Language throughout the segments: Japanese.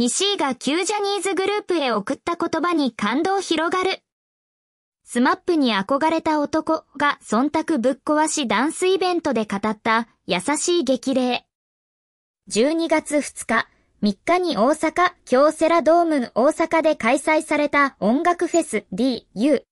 西井が旧ジャニーズグループへ送った言葉に感動広がる。スマップに憧れた男が忖度ぶっ壊しダンスイベントで語った優しい激励。12月2日、3日に大阪、京セラドーム大阪で開催された音楽フェス DU。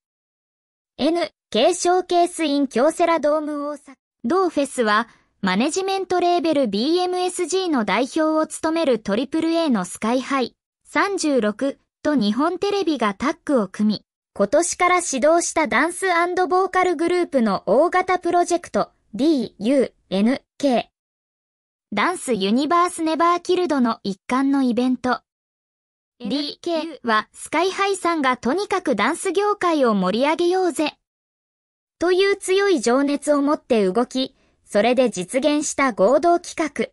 N、ョーケースイン京セラドーム大阪。同フェスはマネジメントレーベル BMSG の代表を務める AAA のスカイハイ36と日本テレビがタッグを組み、今年から始動したダンスボーカルグループの大型プロジェクト DUNK。ダンスユニバースネバーキルドの一環のイベント。DK はスカイハイさんがとにかくダンス業界を盛り上げようぜ。という強い情熱を持って動き、それで実現した合同企画。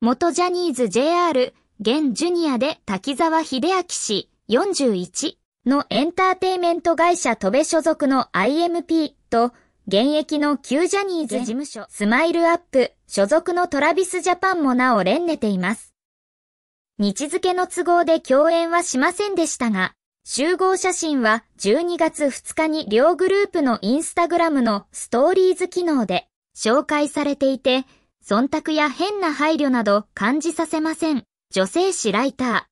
元ジャニーズ JR、現ジュニアで滝沢秀明氏41のエンターテイメント会社戸部所属の IMP と、現役の旧ジャニーズ事務所スマイルアップ所属のトラビスジャパンもなお連ねています。日付の都合で共演はしませんでしたが、集合写真は12月2日に両グループのインスタグラムのストーリーズ機能で紹介されていて、忖度や変な配慮など感じさせません。女性誌ライター。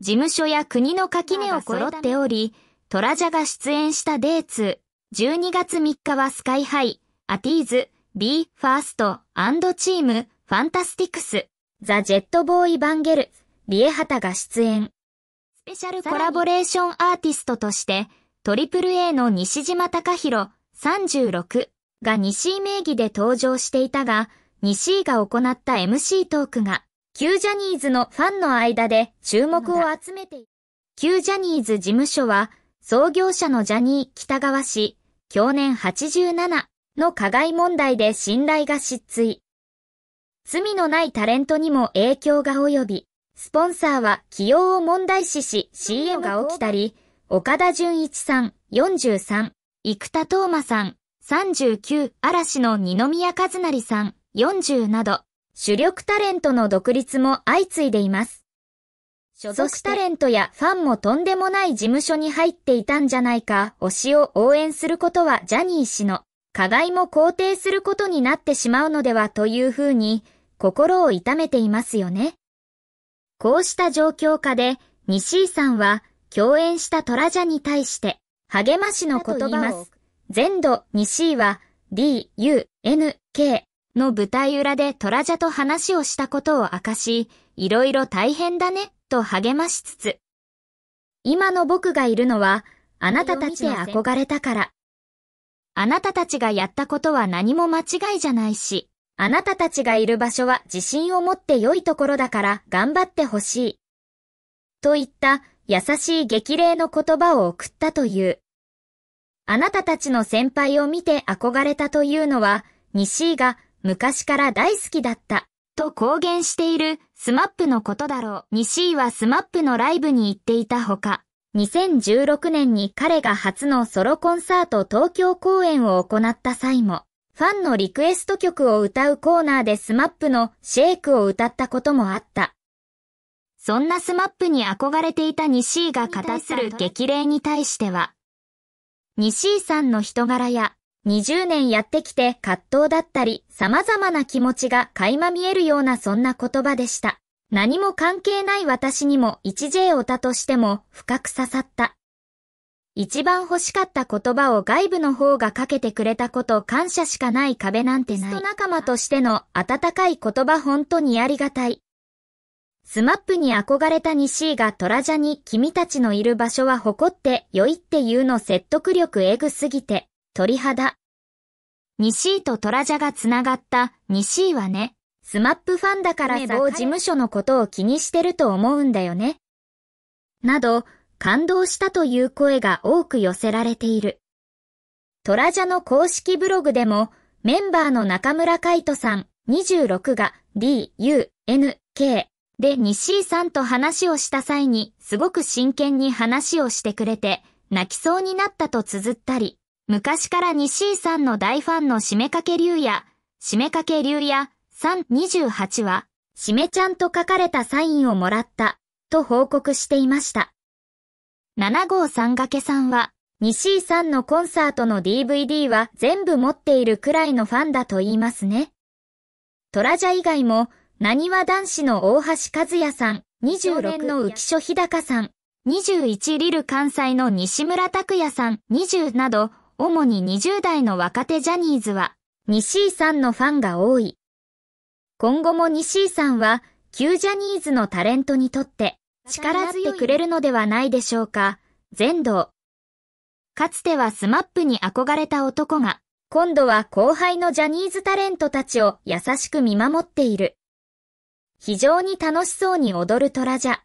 事務所や国の垣根を揃っており、トラジャが出演したデーツ、12月3日はスカイハイ、アティーズ、B、ファースト、アンドチーム、ファンタスティクス、ザ・ジェットボーイ・バンゲル、リエハタが出演。スペシャルコラボレーションアーティストとして、トリプル a の西島隆弘36、が西井名義で登場していたが、西井が行った MC トークが、旧ジャニーズのファンの間で注目を集めている。旧ジャニーズ事務所は、創業者のジャニー北川氏、去年87の加害問題で信頼が失墜。罪のないタレントにも影響が及び、スポンサーは起用を問題視し CM が起きたり、岡田純一さん43、生田斗真さん39嵐の二宮和也さん40など主力タレントの独立も相次いでいます。所属タレントやファンもとんでもない事務所に入っていたんじゃないか、推しを応援することはジャニー氏の加害も肯定することになってしまうのではというふうに心を痛めていますよね。こうした状況下で西井さんは共演したトラジャに対して励ましの言葉を全土 2C は D, U, N, K の舞台裏でトラジャと話をしたことを明かし、いろいろ大変だねと励ましつつ、今の僕がいるのはあなたたちに憧れたから。あなたたちがやったことは何も間違いじゃないし、あなたたちがいる場所は自信を持って良いところだから頑張ってほしい。といった優しい激励の言葉を送ったという。あなたたちの先輩を見て憧れたというのは、西井が昔から大好きだった、と公言しているスマップのことだろう。西井はスマップのライブに行っていたほか、2016年に彼が初のソロコンサート東京公演を行った際も、ファンのリクエスト曲を歌うコーナーでスマップのシェイクを歌ったこともあった。そんなスマップに憧れていた西井が語する激励に対しては、西井さんの人柄や20年やってきて葛藤だったり様々な気持ちが垣間見えるようなそんな言葉でした。何も関係ない私にも 1J オタとしても深く刺さった。一番欲しかった言葉を外部の方がかけてくれたこと感謝しかない壁なんてない。仲間としての温かい言葉本当にありがたい。スマップに憧れた西井がトラジャに君たちのいる場所は誇って良いっていうの説得力エグすぎて、鳥肌。西井とトラジャが繋がった西井はね、スマップファンだからさ、某事務所のことを気にしてると思うんだよね。など、感動したという声が多く寄せられている。トラジャの公式ブログでも、メンバーの中村海人さん26が D, U, N, K, で、西井さんと話をした際に、すごく真剣に話をしてくれて、泣きそうになったと綴ったり、昔から西井さんの大ファンの締めかけ竜や、締めかけ竜や、328は、締めちゃんと書かれたサインをもらった、と報告していました。7号ん掛けさんは、西井さんのコンサートの DVD は全部持っているくらいのファンだと言いますね。トラジャ以外も、なにわ男子の大橋和也さん、26年の浮所日高さん、21リル関西の西村拓也さん、20など、主に20代の若手ジャニーズは、西井さんのファンが多い。今後も西井さんは、旧ジャニーズのタレントにとって、力づいてくれるのではないでしょうか、全道。かつてはスマップに憧れた男が、今度は後輩のジャニーズタレントたちを優しく見守っている。非常に楽しそうに踊る虎じゃ。